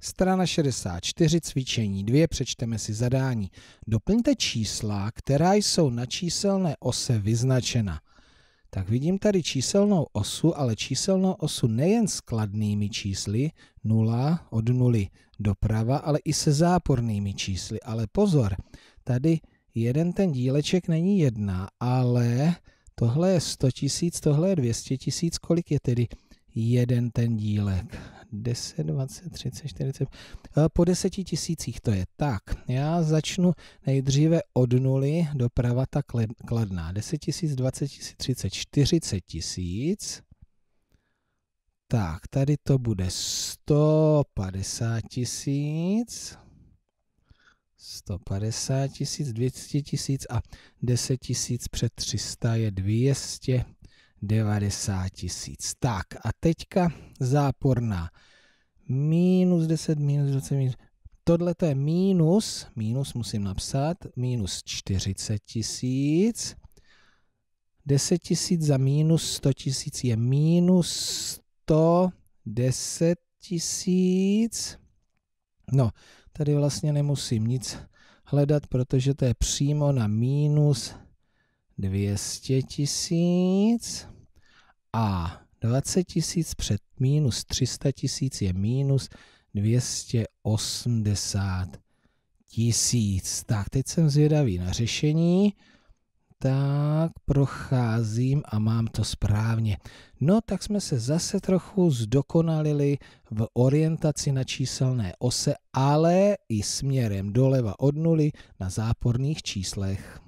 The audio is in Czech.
Strana 64, cvičení 2, přečteme si zadání. Doplňte čísla, která jsou na číselné ose vyznačena. Tak vidím tady číselnou osu, ale číselnou osu nejen s kladnými čísly 0 od 0 doprava, ale i se zápornými čísly. Ale pozor, tady jeden ten díleček není jedna, ale tohle je 100 000, tohle je 200 000, kolik je tedy jeden ten dílek? 10, 20, 30, 40, po deseti tisících to je tak. Já začnu nejdříve od nuly doprava ta kladná. 10 tisíc, 20 tisíc, 30, 40 tisíc. Tak, tady to bude 150 tisíc. 150 tisíc, 200 tisíc a 10 tisíc před 300 je 200 90 tisíc. Tak a teďka záporná. Minus 10, minus 20, minus... Tohle to je minus, minus musím napsat, minus 40 tisíc. 10 tisíc za minus 100 tisíc je minus 110 tisíc. No, tady vlastně nemusím nic hledat, protože to je přímo na minus 200 tisíc a 20 tisíc před minus 300 tisíc je minus 280 tisíc. Tak, teď jsem zvědavý na řešení. Tak, procházím a mám to správně. No, tak jsme se zase trochu zdokonalili v orientaci na číselné ose, ale i směrem doleva od nuly na záporných číslech.